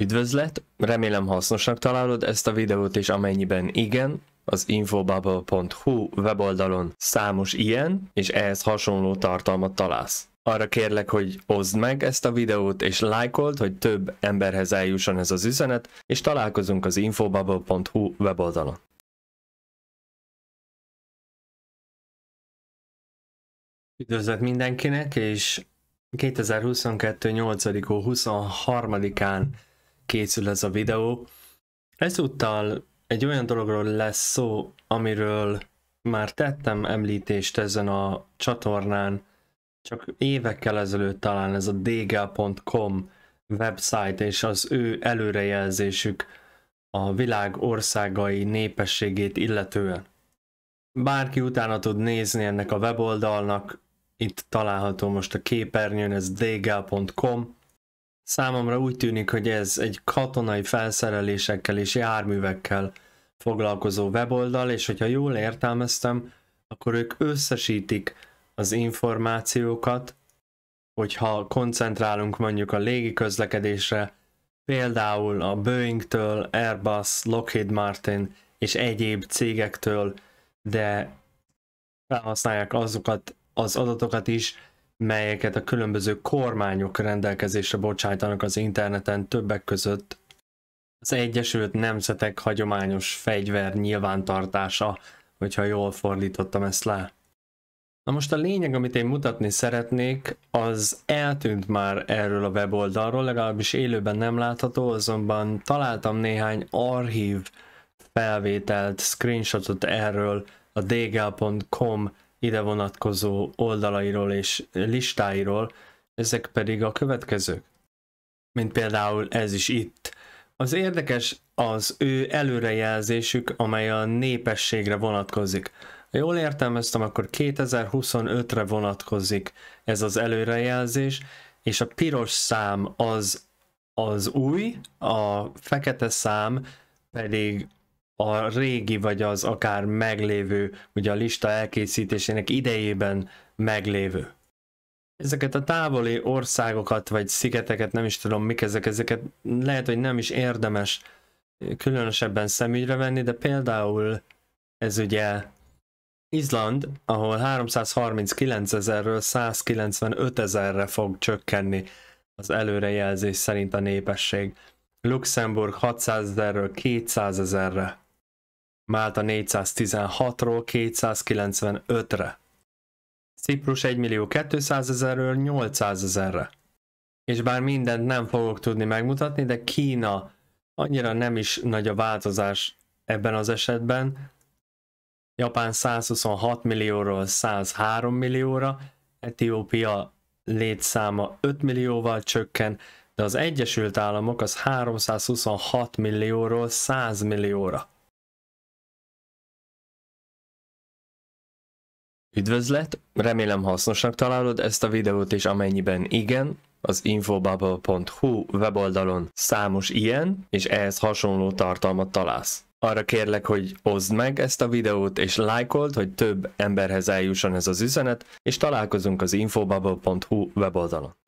Üdvözlet, remélem hasznosnak találod ezt a videót, és amennyiben igen, az infobubble.hu weboldalon számos ilyen és ehhez hasonló tartalmat találsz. Arra kérlek, hogy oszd meg ezt a videót és lájkold, hogy több emberhez eljusson ez az üzenet, és találkozunk az infobubble.hu weboldalon. Üdvözlet mindenkinek, és 2022. 8. 23-án készül ez a videó. Ezúttal egy olyan dologról lesz szó, amiről már tettem említést ezen a csatornán, csak évekkel ezelőtt talán ez a dgel.com website és az ő előrejelzésük a világ országai népességét illetően. Bárki utána tud nézni ennek a weboldalnak, itt található most a képernyőn, ez dgel.com, Számomra úgy tűnik, hogy ez egy katonai felszerelésekkel és járművekkel foglalkozó weboldal, és hogyha jól értelmeztem, akkor ők összesítik az információkat, hogyha koncentrálunk mondjuk a légi közlekedésre, például a Boeing-től, Airbus, Lockheed Martin és egyéb cégektől, de felhasználják azokat az adatokat is, melyeket a különböző kormányok rendelkezésre bocsájtanak az interneten többek között az Egyesült Nemzetek hagyományos fegyver nyilvántartása, hogyha jól fordítottam ezt le. Na most a lényeg, amit én mutatni szeretnék, az eltűnt már erről a weboldalról, legalábbis élőben nem látható, azonban találtam néhány archív felvételt, screenshotot erről a dgl.com ide vonatkozó oldalairól és listáiról, ezek pedig a következők. Mint például ez is itt. Az érdekes az ő előrejelzésük, amely a népességre vonatkozik. Ha jól értelmeztem, akkor 2025-re vonatkozik ez az előrejelzés, és a piros szám az az új, a fekete szám pedig a régi vagy az akár meglévő, ugye a lista elkészítésének idejében meglévő. Ezeket a távoli országokat vagy szigeteket, nem is tudom mik ezek, ezeket lehet, hogy nem is érdemes különösebben szemügyre venni, de például ez ugye Izland, ahol 339 ezerről 195 ezerre fog csökkenni az előrejelzés szerint a népesség. Luxemburg 600 ezerről 200 ezerre. Málta 416-ról 295-re. Ciprus 1 millió 200 ezerről 800 ezerre. És bár mindent nem fogok tudni megmutatni, de Kína annyira nem is nagy a változás ebben az esetben. Japán 126 millióról 103 millióra, Etiópia létszáma 5 millióval csökken, de az Egyesült Államok az 326 millióról 100 millióra. Üdvözlet, remélem hasznosnak találod ezt a videót, és amennyiben igen, az infobubble.hu weboldalon számos ilyen és ehhez hasonló tartalmat találsz. Arra kérlek, hogy oszd meg ezt a videót és lájkold, hogy több emberhez eljusson ez az üzenet, és találkozunk az infobubble.hu weboldalon.